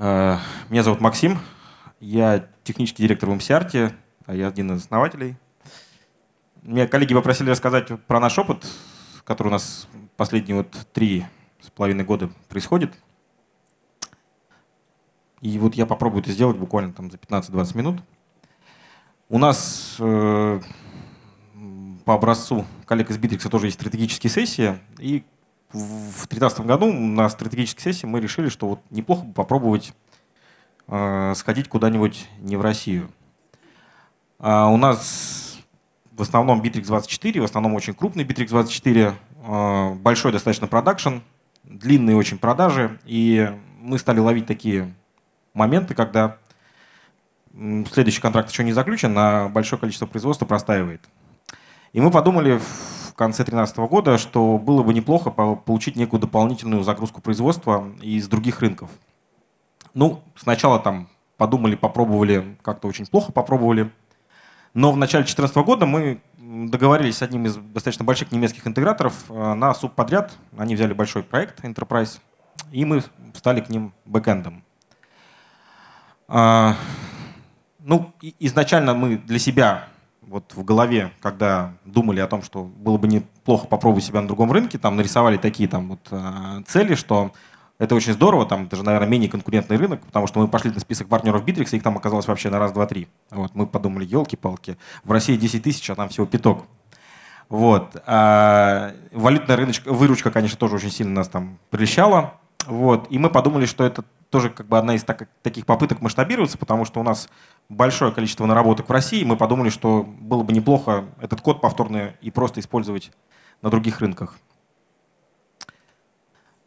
Э, меня зовут Максим, я технический директор в МСИАРТе, а я один из основателей. Меня коллеги попросили рассказать про наш опыт, который у нас последние вот три с половиной года происходит. И вот я попробую это сделать буквально там за 15-20 минут. У нас э, по образцу коллег из Битрикса тоже есть стратегические сессии, и в 2013 году на стратегической сессии мы решили, что вот неплохо бы попробовать э, сходить куда-нибудь не в Россию. А у нас в основном Bittrex24, в основном очень крупный Bittrex24, э, большой достаточно продакшн, длинные очень продажи, и мы стали ловить такие моменты, когда следующий контракт еще не заключен, а большое количество производства простаивает. И мы подумали, конце 2013 года, что было бы неплохо получить некую дополнительную загрузку производства из других рынков. Ну, сначала там подумали, попробовали, как-то очень плохо попробовали. Но в начале 2014 года мы договорились с одним из достаточно больших немецких интеграторов э, на субподряд. Они взяли большой проект Enterprise, и мы стали к ним бэкэндом. А, ну, изначально мы для себя вот в голове, когда думали о том, что было бы неплохо попробовать себя на другом рынке, там нарисовали такие там вот э, цели, что это очень здорово, там даже, наверное, менее конкурентный рынок, потому что мы пошли на список партнеров и их там оказалось вообще на раз, два, три. Вот, мы подумали, елки-палки, в России 10 тысяч, а там всего пяток. Вот. А валютная рыночка, выручка, конечно, тоже очень сильно нас там прилещала. Вот. И мы подумали, что это тоже как бы одна из так, таких попыток масштабироваться, потому что у нас большое количество наработок в России, мы подумали, что было бы неплохо этот код повторно и просто использовать на других рынках.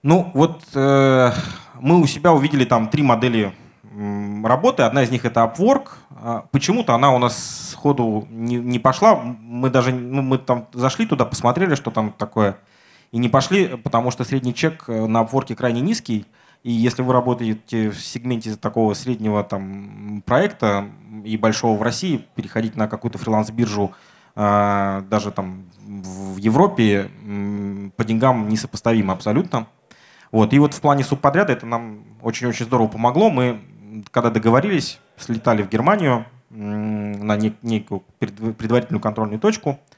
Ну вот э, мы у себя увидели там три модели работы. Одна из них это Upwork. А почему-то она у нас сходу не, не пошла. Мы даже ну, мы там зашли туда, посмотрели, что там такое, и не пошли, потому что средний чек э, на Upwork крайне низкий. И если вы работаете в сегменте такого среднего там, проекта и большого в России, переходить на какую-то фриланс-биржу а, даже там в Европе по деньгам несопоставимо абсолютно. Вот. И вот в плане субподряда это нам очень-очень здорово помогло. Мы, когда договорились, слетали в Германию на некую предварительную контрольную точку –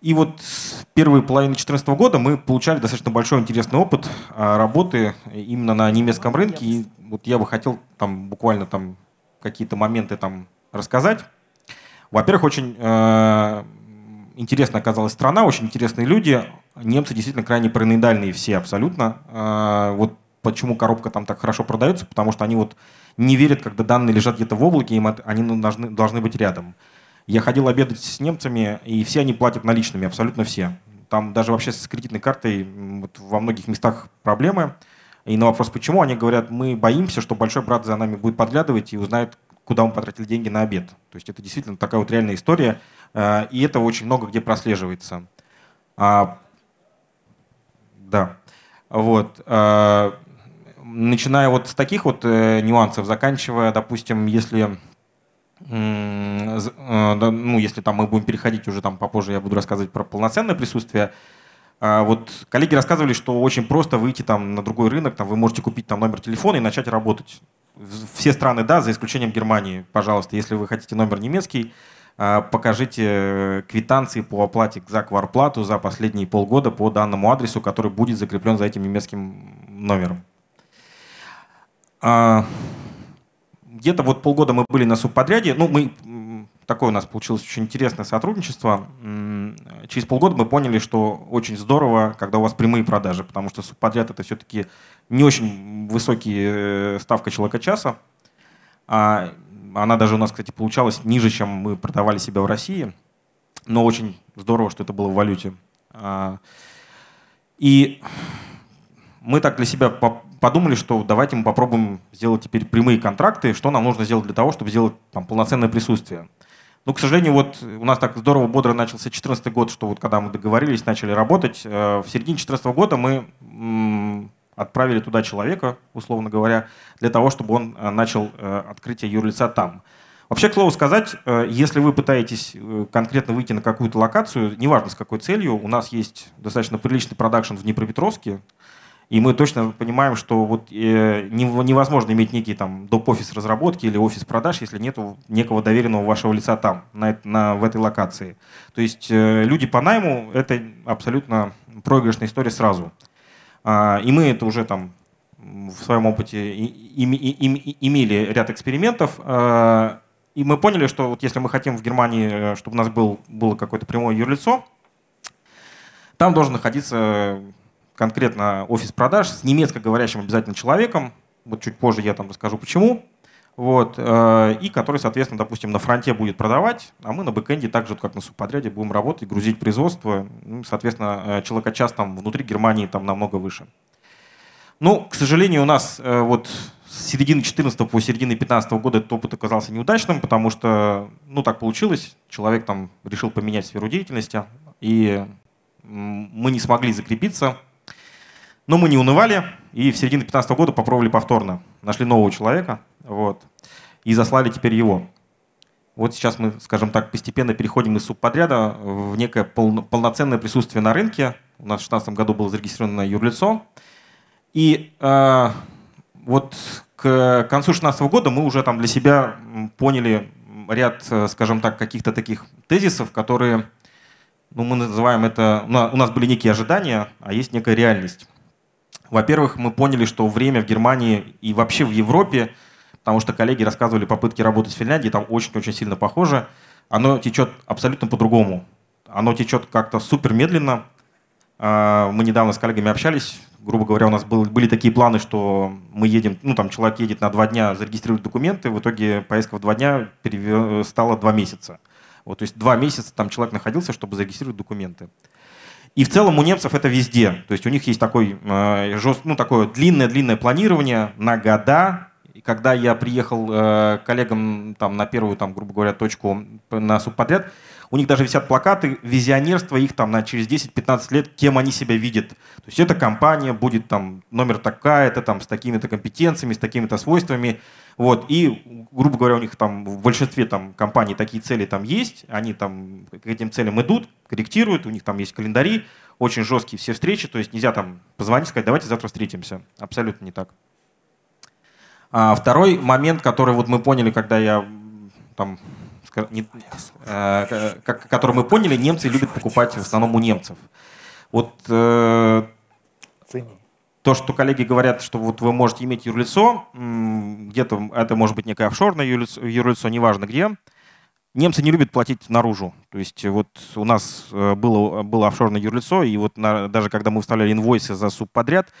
и вот с первой половины 2014 года мы получали достаточно большой интересный опыт а, работы именно на немецком рынке. И вот я бы хотел там буквально там какие-то моменты там рассказать. Во-первых, очень э, интересно оказалась страна, очень интересные люди. Немцы действительно крайне параноидальные все абсолютно. Э, вот почему коробка там так хорошо продается, потому что они вот не верят, когда данные лежат где-то в облаке, им от, они ну, должны, должны быть рядом. Я ходил обедать с немцами, и все они платят наличными, абсолютно все. Там даже вообще с кредитной картой вот, во многих местах проблемы. И на вопрос, почему, они говорят, мы боимся, что большой брат за нами будет подглядывать и узнает, куда мы потратили деньги на обед. То есть это действительно такая вот реальная история, э, и это очень много где прослеживается. А, да. Вот. А, начиная вот с таких вот э, нюансов, заканчивая, допустим, если Э, э, ну, если там мы будем переходить уже там попозже, я буду рассказывать про полноценное присутствие. А вот коллеги рассказывали, что очень просто выйти там на другой рынок, там вы можете купить там номер телефона и начать работать. Все страны, да, за исключением Германии, пожалуйста, если вы хотите номер немецкий, а, покажите э, квитанции по оплате за кварплату за последние полгода по данному адресу, который будет закреплен за этим немецким номером. А, где-то вот полгода мы были на субподряде, ну мы такое у нас получилось очень интересное сотрудничество. Через полгода мы поняли, что очень здорово, когда у вас прямые продажи, потому что субподряд это все-таки не очень высокие э, ставка человека часа. А, она даже у нас, кстати, получалась ниже, чем мы продавали себя в России. Но очень здорово, что это было в валюте. А, и мы так для себя подумали, что давайте мы попробуем сделать теперь прямые контракты, что нам нужно сделать для того, чтобы сделать там, полноценное присутствие. Но, ну, к сожалению, вот у нас так здорово, бодро начался 2014 год, что вот когда мы договорились, начали работать, э, в середине 2014 года мы отправили туда человека, условно говоря, для того, чтобы он э, начал э, открытие юрлица там. Вообще, к слову сказать, если вы пытаетесь конкретно выйти на какую-то локацию, неважно с какой целью, у нас есть достаточно приличный продакшн в Днепропетровске, и мы точно понимаем, что вот э, невозможно иметь некий там доп-офис разработки или офис продаж, если нет некого доверенного вашего лица там, на, на, в этой локации. То есть э, люди по найму — это абсолютно проигрышная история сразу. А, и мы это уже там в своем опыте и, и, и, имели ряд экспериментов. Э, и мы поняли, что вот если мы хотим в Германии, э, чтобы у нас был, было какое-то прямое юрлицо, там должен находиться конкретно офис продаж с немецко-говорящим обязательно человеком. Вот чуть позже я там расскажу почему. Вот, э, и который, соответственно, допустим, на фронте будет продавать, а мы на бэкэнде также как на субподряде, будем работать, грузить производство. Ну, соответственно, э, человека час там внутри Германии там намного выше. Ну, к сожалению, у нас э, вот с середины 14 по середины 15 года этот опыт оказался неудачным, потому что, ну, так получилось, человек там решил поменять сферу деятельности, и мы не смогли закрепиться но мы не унывали, и в середине 2015 года попробовали повторно. Нашли нового человека, вот, и заслали теперь его. Вот сейчас мы, скажем так, постепенно переходим из субподряда в некое полноценное присутствие на рынке. У нас в 2016 году было зарегистрировано юрлицо. И э, вот к концу 2016 года мы уже там для себя поняли ряд, э, скажем так, каких-то таких тезисов, которые, ну, мы называем это, у нас были некие ожидания, а есть некая реальность. Во-первых, мы поняли, что время в Германии и вообще в Европе, потому что коллеги рассказывали попытки работать в Финляндии, там очень-очень сильно похоже, оно течет абсолютно по-другому. Оно течет как-то супер медленно. А, мы недавно с коллегами общались, грубо говоря, у нас были такие планы, что мы едем, ну там человек едет на два дня зарегистрировать документы, в итоге поездка в два дня э, стала два месяца. Вот, то есть два месяца там человек находился, чтобы зарегистрировать документы. И в целом у немцев это везде. То есть у них есть такой, э, жест, ну, такое длинное-длинное планирование на года. И когда я приехал э, коллегам там, на первую, там, грубо говоря, точку на субподряд, у них даже висят плакаты визионерства их там на через 10-15 лет, кем они себя видят. То есть эта компания будет там номер такая-то, там с такими-то компетенциями, с такими-то свойствами. Вот. И, грубо говоря, у них там в большинстве там, компаний такие цели там есть, они там к этим целям идут, корректируют, у них там есть календари, очень жесткие все встречи, то есть нельзя там позвонить и сказать, давайте завтра встретимся. Абсолютно не так. А второй момент, который вот мы поняли, когда я там не, э, как, который мы поняли, немцы любят покупать в основном у немцев. Вот э, то, что коллеги говорят, что вот вы можете иметь юрлицо, где-то это может быть некое офшорное юрлицо, юрлицо, неважно где. Немцы не любят платить наружу. То есть вот у нас э, было, было офшорное юрлицо, и вот на, даже когда мы вставляли инвойсы за субподряд,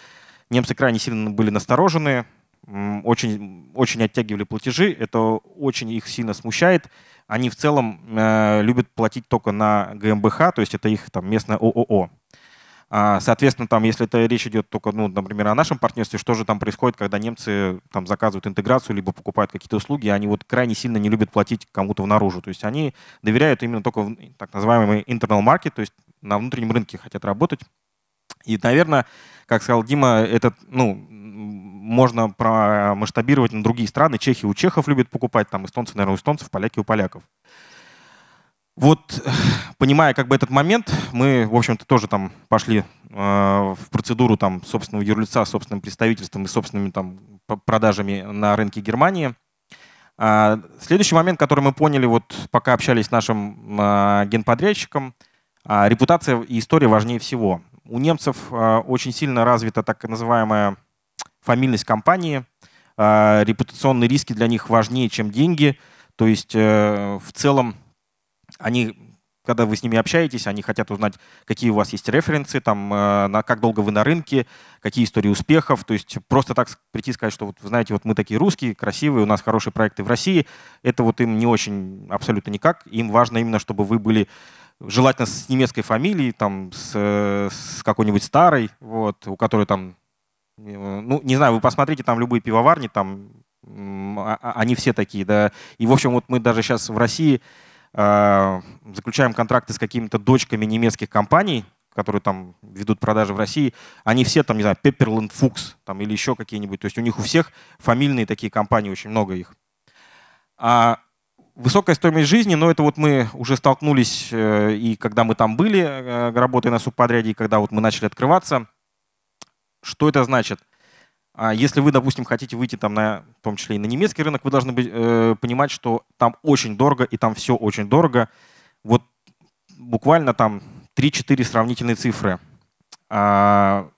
немцы крайне сильно были насторожены, очень, очень оттягивали платежи. Это очень их сильно смущает они в целом э, любят платить только на ГМБХ, то есть это их там местное ООО. А, соответственно, там, если это речь идет только, ну, например, о нашем партнерстве, что же там происходит, когда немцы там заказывают интеграцию либо покупают какие-то услуги, они вот крайне сильно не любят платить кому-то внаружу, То есть они доверяют именно только в так называемый internal market, то есть на внутреннем рынке хотят работать. И, наверное, как сказал Дима, это, ну, можно масштабировать на другие страны. Чехи у чехов любят покупать, там эстонцы, наверное, у эстонцев, поляки у поляков. Вот, понимая как бы этот момент, мы, в общем-то, тоже там пошли э, в процедуру там собственного юрлица, собственным представительством и собственными там продажами на рынке Германии. А следующий момент, который мы поняли, вот пока общались с нашим э, генподрядчиком, э, репутация и история важнее всего. У немцев э, очень сильно развита так называемая фамильность компании, а, репутационные риски для них важнее, чем деньги. То есть э, в целом они когда вы с ними общаетесь, они хотят узнать, какие у вас есть референсы, там, э, на, как долго вы на рынке, какие истории успехов. То есть просто так прийти и сказать, что вот, вы знаете, вот мы такие русские, красивые, у нас хорошие проекты в России, это вот им не очень абсолютно никак. Им важно именно, чтобы вы были желательно с немецкой фамилией, там, с, э, с какой-нибудь старой, вот, у которой там Э, ну, не знаю, вы посмотрите там любые пивоварни, там а, а, они все такие, да. И, в общем, вот мы даже сейчас в России э, заключаем контракты с какими-то дочками немецких компаний, которые там ведут продажи в России, они все там, не знаю, Pepperland Fuchs там, или еще какие-нибудь. То есть у них у всех фамильные такие компании, очень много их. А высокая стоимость жизни, но ну, это вот мы уже столкнулись, э, и когда мы там были, работая на субподряде, и когда вот мы начали открываться – что это значит? А, если вы, допустим, хотите выйти там на, в том числе и на немецкий рынок, вы должны быть, э, понимать, что там очень дорого и там все очень дорого. Вот буквально там 3-4 сравнительные цифры. А,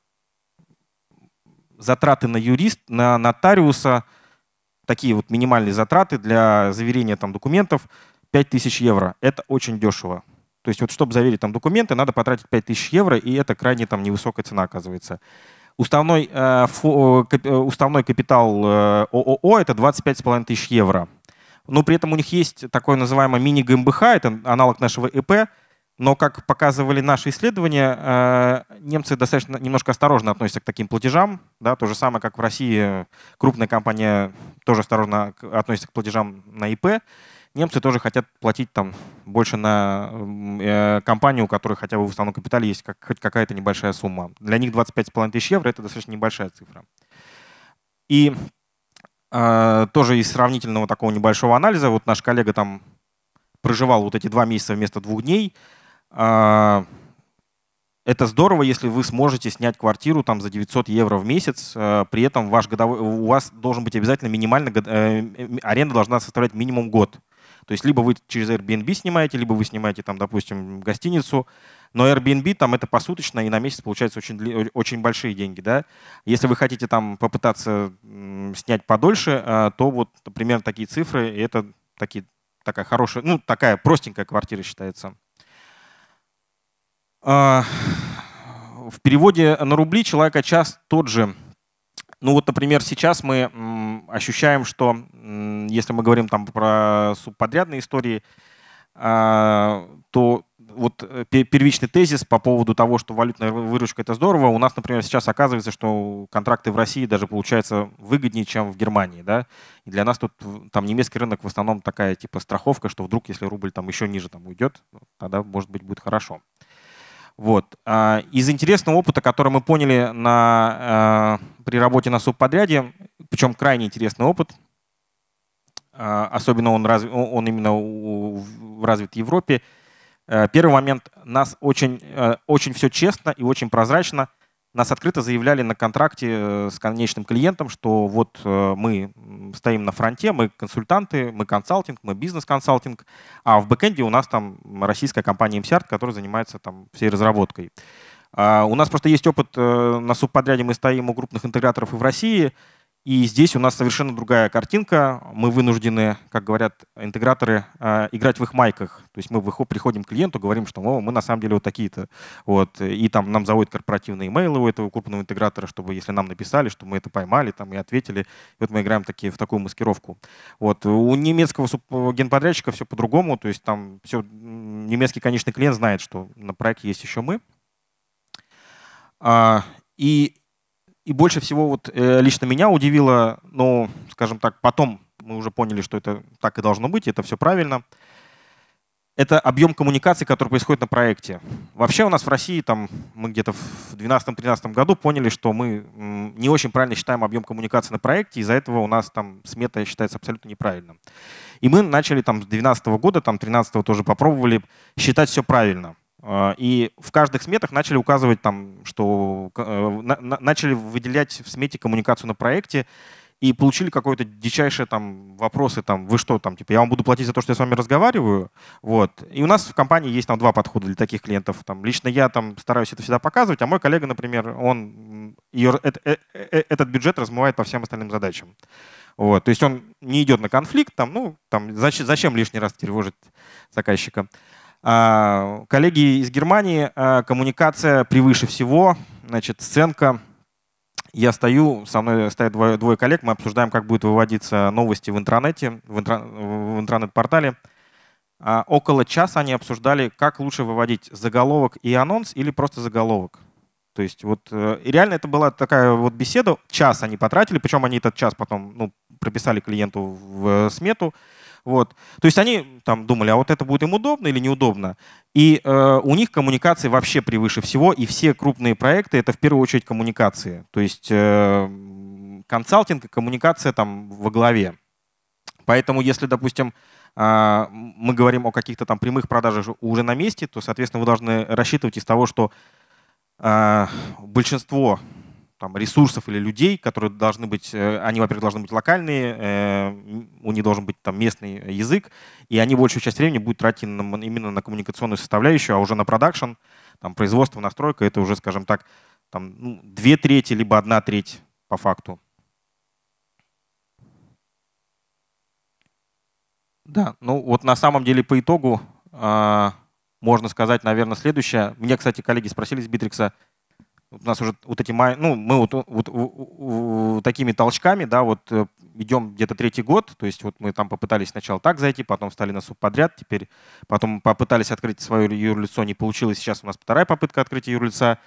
затраты на юрист, на нотариуса, такие вот минимальные затраты для заверения там документов 5000 евро. Это очень дешево. То есть вот чтобы заверить там документы, надо потратить 5000 евро, и это крайне там невысокая цена оказывается. Уставной, э, э, э, уставной капитал ООО – это 25,5 тысяч евро. Но ну, при этом у них есть такое называемое мини-ГМБХ, эм это аналог нашего ЭП, но, как показывали наши исследования, немцы достаточно немножко осторожно относятся к таким платежам. Да, то же самое, как в России крупная компания тоже осторожно относится к платежам на ИП. Немцы тоже хотят платить там больше на э, компанию, у которой хотя бы в уставном капитале есть как, хоть какая-то небольшая сумма. Для них 25,5 тысяч евро — это достаточно небольшая цифра. И э, тоже из сравнительного такого небольшого анализа, вот наш коллега там проживал вот эти два месяца вместо двух дней. Э, это здорово, если вы сможете снять квартиру там за 900 евро в месяц, э, при этом ваш годовой, у вас должен быть обязательно минимально, э, аренда должна составлять минимум год. То есть либо вы через Airbnb снимаете, либо вы снимаете там, допустим, гостиницу, но Airbnb там это посуточно и на месяц получается очень, очень большие деньги. Да? Если вы хотите там попытаться снять подольше, а, то вот примерно такие цифры, и это такие, такая хорошая, ну такая простенькая квартира считается. А, в переводе на рубли человека час тот же – ну вот, например, сейчас мы ощущаем, что если мы говорим там про субподрядные истории, а, то вот э, первичный тезис по поводу того, что валютная выручка это здорово, у нас, например, сейчас оказывается, что контракты в России даже получаются выгоднее, чем в Германии, да. И для нас тут там немецкий рынок в основном такая типа страховка, что вдруг если рубль там еще ниже там уйдет, тогда может быть будет хорошо. Вот. А, из интересного опыта, который мы поняли на, а, при работе на субподряде, причем крайне интересный опыт, а, особенно он, он именно в развитой Европе, первый момент, нас очень, очень все честно и очень прозрачно – нас открыто заявляли на контракте э, с конечным клиентом, что вот э, мы стоим на фронте, мы консультанты, мы консалтинг, мы бизнес-консалтинг, а в бэкэнде у нас там российская компания MCART, которая занимается там всей разработкой. А, у нас просто есть опыт э, на субподряде, мы стоим у крупных интеграторов и в России, и здесь у нас совершенно другая картинка. Мы вынуждены, как говорят интеграторы, э, играть в их майках. То есть мы приходим к клиенту, говорим, что О, мы на самом деле вот такие-то. Вот. И там нам заводят корпоративные имейлы у этого крупного интегратора, чтобы если нам написали, что мы это поймали там, и ответили. И вот мы играем такие, в такую маскировку. Вот. У немецкого э, генподрядчика все по-другому. То есть там все, немецкий конечный клиент знает, что на проекте есть еще мы. А, и и больше всего вот э, лично меня удивило, ну, скажем так, потом мы уже поняли, что это так и должно быть, это все правильно. Это объем коммуникации, который происходит на проекте. Вообще у нас в России, там, мы где-то в 2012-2013 году поняли, что мы не очень правильно считаем объем коммуникации на проекте, из-за этого у нас там смета считается абсолютно неправильным. И мы начали там с 2012 года, там 2013 тоже попробовали считать все правильно. А, и в каждых сметах начали указывать там, что э, начали выделять в смете коммуникацию на проекте и получили какое-то дичайшие там вопросы, там, вы что, там, типа, я вам буду платить за то, что я с вами разговариваю, вот. И у нас в компании есть там два подхода для таких клиентов. Там, лично я там стараюсь это всегда показывать, а мой коллега, например, он ее, э, э, этот бюджет размывает по всем остальным задачам. Вот. То есть он не идет на конфликт, там, ну, там, зачем, зачем лишний раз тревожить заказчика. А, коллеги из Германии, а, коммуникация превыше всего, значит, сценка. Я стою, со мной стоят двое, двое коллег, мы обсуждаем, как будут выводиться новости в интернете, в, интро, в интернет-портале. А, около часа они обсуждали, как лучше выводить заголовок и анонс или просто заголовок. То есть вот э, реально это была такая вот беседа, час они потратили, причем они этот час потом ну, прописали клиенту в э, смету, вот. То есть они там думали, а вот это будет им удобно или неудобно. И э, у них коммуникации вообще превыше всего, и все крупные проекты — это в первую очередь коммуникации. То есть э, консалтинг и коммуникация там во главе. Поэтому если, допустим, а, мы говорим о каких-то там прямых продажах уже на месте, то, соответственно, вы должны рассчитывать из того, что а, большинство там, ресурсов или людей, которые должны быть, э, они, во-первых, должны быть локальные, э, у них должен быть там местный язык, и они большую часть времени будут тратить на, именно на коммуникационную составляющую, а уже на продакшн, там, производство, настройка, это уже, скажем так, там, ну, две трети, либо одна треть по факту. Да, ну вот на самом деле по итогу э, можно сказать, наверное, следующее. Меня, кстати, коллеги спросили из Битрикса, у нас уже вот эти, ну, мы вот, вот у, такими толчками, да, вот э, идем где-то третий год, то есть вот мы там попытались сначала так зайти, потом встали на субподряд, теперь потом попытались открыть свое юрлицо, не получилось, сейчас у нас вторая попытка открытия юрлица.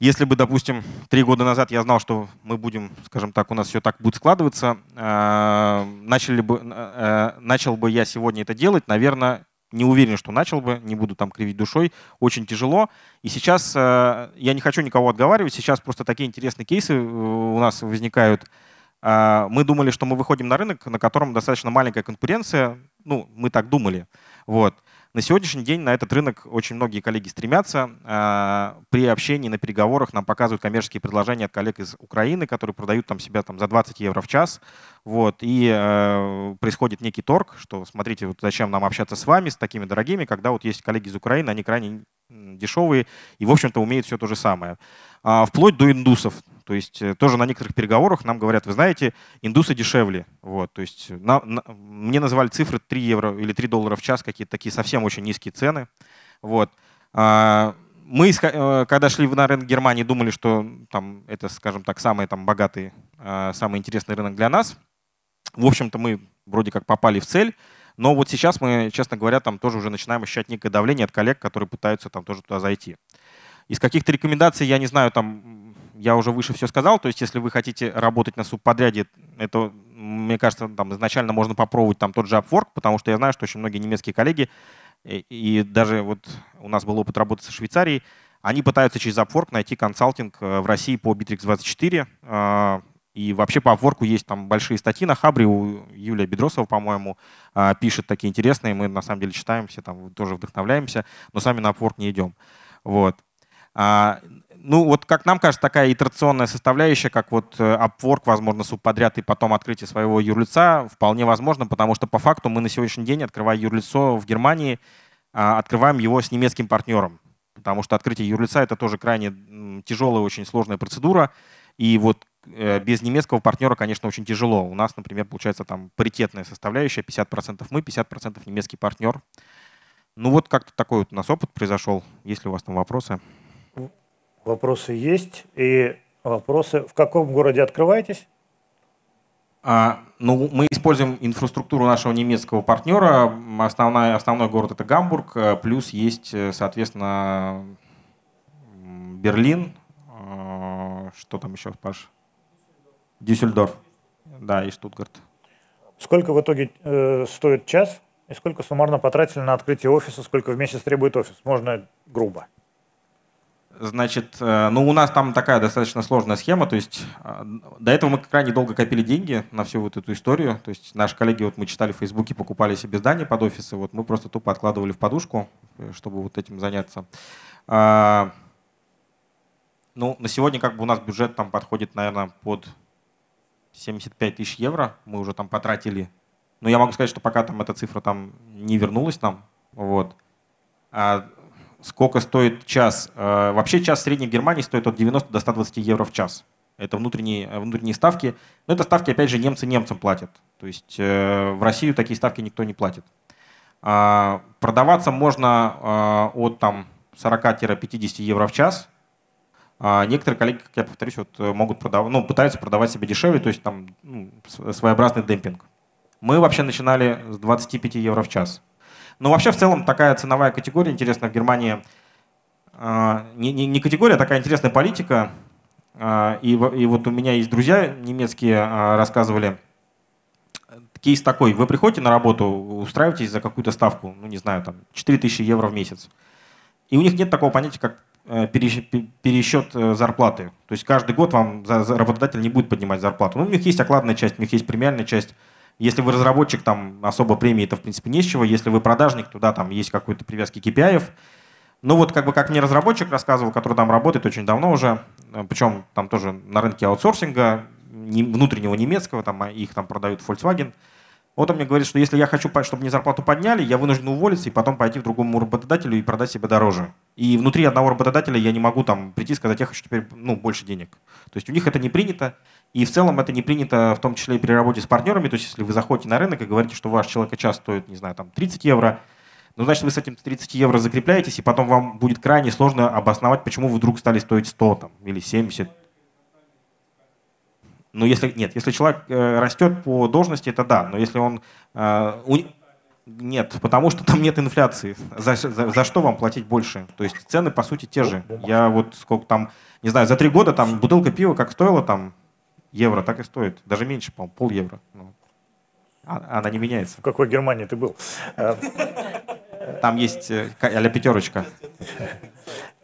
Если бы, допустим, три года назад я знал, что мы будем, скажем так, у нас все так будет складываться, а, начали бы, э, начал бы я сегодня это делать, наверное, не уверен, что начал бы, не буду там кривить душой. Очень тяжело. И сейчас э, я не хочу никого отговаривать, сейчас просто такие интересные кейсы э, у нас возникают. А, мы думали, что мы выходим на рынок, на котором достаточно маленькая конкуренция. Ну, мы так думали. Вот. На сегодняшний день на этот рынок очень многие коллеги стремятся. А, при общении на переговорах нам показывают коммерческие предложения от коллег из Украины, которые продают там себя там, за 20 евро в час. Вот. И э, происходит некий торг, что смотрите, вот зачем нам общаться с вами, с такими дорогими, когда вот есть коллеги из Украины, они крайне дешевые и, в общем-то, умеют все то же самое. А, вплоть до индусов. То есть э, тоже на некоторых переговорах нам говорят, вы знаете, индусы дешевле. Вот, то есть э, на, на, мне называли цифры 3 евро или 3 доллара в час, какие-то такие совсем очень низкие цены. Вот. А, мы, э, когда шли на рынок Германии, думали, что там, это, скажем так, самый там, богатый, а, самый интересный рынок для нас. В общем-то, мы вроде как попали в цель. Но вот сейчас мы, честно говоря, там тоже уже начинаем ощущать некое давление от коллег, которые пытаются там тоже туда зайти. Из каких-то рекомендаций, я не знаю, там я уже выше все сказал, то есть если вы хотите работать на субподряде, это, мне кажется, там изначально можно попробовать там тот же Upwork, потому что я знаю, что очень многие немецкие коллеги, и, и даже вот у нас был опыт работы со Швейцарией, они пытаются через Upwork найти консалтинг э, в России по Bittrex24, э, и вообще по Upwork есть там большие статьи на Хабре, у Юлия Бедросова, по-моему, э, пишет такие интересные, мы на самом деле читаем все, там тоже вдохновляемся, но сами на Upwork не идем. Вот. А, ну, вот как нам кажется, такая итерационная составляющая, как вот э, Upwork, возможно, субподряд и потом открытие своего юрлица, вполне возможно, потому что по факту мы на сегодняшний день, открывая юрлицо в Германии, а, открываем его с немецким партнером, потому что открытие юрлица — это тоже крайне тяжелая, очень сложная процедура, и вот э, без немецкого партнера, конечно, очень тяжело. У нас, например, получается там паритетная составляющая, 50% мы, 50% немецкий партнер. Ну вот как-то такой вот у нас опыт произошел, если у вас там вопросы. Вопросы есть. И вопросы. В каком городе открываетесь? А, ну, мы используем инфраструктуру нашего немецкого партнера. Основной, основной город это Гамбург, э, плюс есть, э, соответственно, Берлин. А, что там еще, Паш? Дюссельдорф. Да, и Штутгарт. Сколько в итоге э, стоит час? И сколько суммарно потратили на открытие офиса? Сколько в месяц требует офис? Можно грубо. Значит, э, ну у нас там такая достаточно сложная схема, то есть э, до этого мы крайне долго копили деньги на всю вот эту историю, то есть наши коллеги, вот мы читали в Фейсбуке, покупали себе здание под офисы, вот мы просто тупо откладывали в подушку, э, чтобы вот этим заняться. А, ну, на сегодня как бы у нас бюджет там подходит, наверное, под 75 тысяч евро, мы уже там потратили. Но я могу сказать, что пока там эта цифра там не вернулась нам, вот. А сколько стоит час. Э, вообще час в средней Германии стоит от 90 до 120 евро в час. Это внутренние, э, внутренние ставки. Но это ставки, опять же, немцы немцам платят. То есть э, в Россию такие ставки никто не платит. А, продаваться можно от там, 40-50 евро в час. А, некоторые коллеги, как я повторюсь, вот могут продав... ну, пытаются продавать себя дешевле, то есть там ну, своеобразный демпинг. Мы вообще начинали с 25 евро в час. Но ну, вообще в целом такая ценовая категория интересна в Германии. А, не, не, не категория, а такая интересная политика. А, и, и вот у меня есть друзья немецкие, а, рассказывали, кейс такой, вы приходите на работу, устраиваетесь за какую-то ставку, ну не знаю, там 4000 евро в месяц, и у них нет такого понятия, как э, пересчет э, зарплаты. То есть каждый год вам работодатель не будет поднимать зарплату. Ну, у них есть окладная часть, у них есть премиальная часть. Если вы разработчик, там особо премии это в принципе не Если вы продажник, туда там есть какой-то привязки KPI. -ов. Ну вот как бы как мне разработчик рассказывал, который там работает очень давно уже, э, причем там тоже на рынке аутсорсинга, внутреннего немецкого, там а их там продают Volkswagen. Вот он мне говорит, что если я хочу, чтобы мне зарплату подняли, я вынужден уволиться и потом пойти к другому работодателю и продать себя дороже. И внутри одного работодателя я не могу там прийти и сказать, я хочу теперь ну, больше денег. То есть у них это не принято. И в целом это не принято, в том числе и при работе с партнерами. То есть если вы заходите на рынок и говорите, что ваш человек час стоит, не знаю, там 30 евро, ну, значит, вы с этим 30 евро закрепляетесь, и потом вам будет крайне сложно обосновать, почему вы вдруг стали стоить 100 там, или 70. Ну, если нет, если человек э, растет по должности, это да, но если он... Э, нет, потому что там нет инфляции. За, за, за что вам платить больше? То есть цены, по сути, те же. Я вот сколько там, не знаю, за три года там бутылка пива как стоила там евро так и стоит. Даже меньше, по-моему, пол евро. Ну, а, она не меняется. В какой Германии ты был? Э, там есть а пятерочка.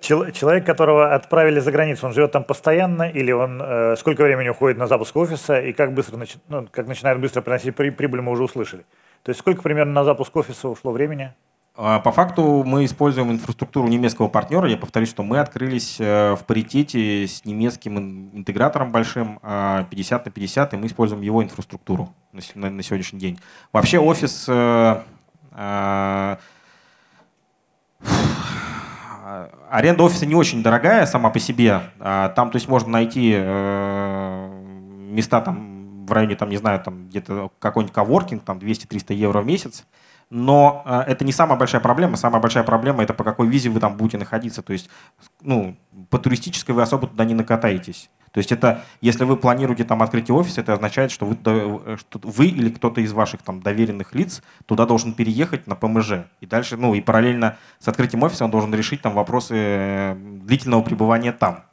Человек, которого отправили за границу, он живет там постоянно или он э, сколько времени уходит на запуск офиса и как быстро начи... ну, как начинает быстро приносить при прибыль, мы уже услышали. То есть сколько примерно на запуск офиса ушло времени? А, по факту мы используем инфраструктуру немецкого партнера. Я повторюсь, что мы открылись э, в паритете с немецким интегратором большим 50 а, на 50, и мы используем его инфраструктуру на сегодняшний день. Вообще офис э, а, аренда офиса не очень дорогая сама по себе. Там, то есть, можно найти э, места там в районе, там, не знаю, там где-то какой-нибудь коворкинг, там 200-300 евро в месяц но а, это не самая большая проблема. Самая большая проблема — это по какой визе вы там будете находиться. То есть ну, по туристической вы особо туда не накатаетесь. То есть это, если вы планируете там открытие офиса, это означает, что вы, э, что вы или кто-то из ваших там доверенных лиц туда должен переехать на ПМЖ. И дальше, ну и параллельно с открытием офиса он должен решить там вопросы э, длительного пребывания там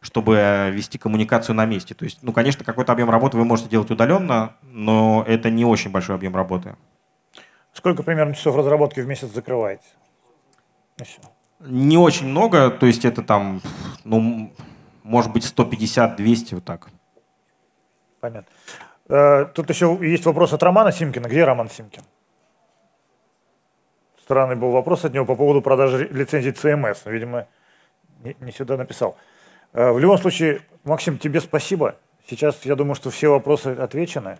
чтобы э, вести коммуникацию на месте. То есть, ну, конечно, какой-то объем работы вы можете делать удаленно, но это не очень большой объем работы. Сколько примерно часов разработки в месяц закрываете? Не очень много, то есть это там, ну, может быть, 150-200 вот так. Понятно. Э, тут еще есть вопрос от Романа Симкина. Где Роман Симкин? Странный был вопрос от него по поводу продажи лицензии CMS. Видимо, не сюда написал. Э, в любом случае, Максим, тебе спасибо. Сейчас, я думаю, что все вопросы отвечены.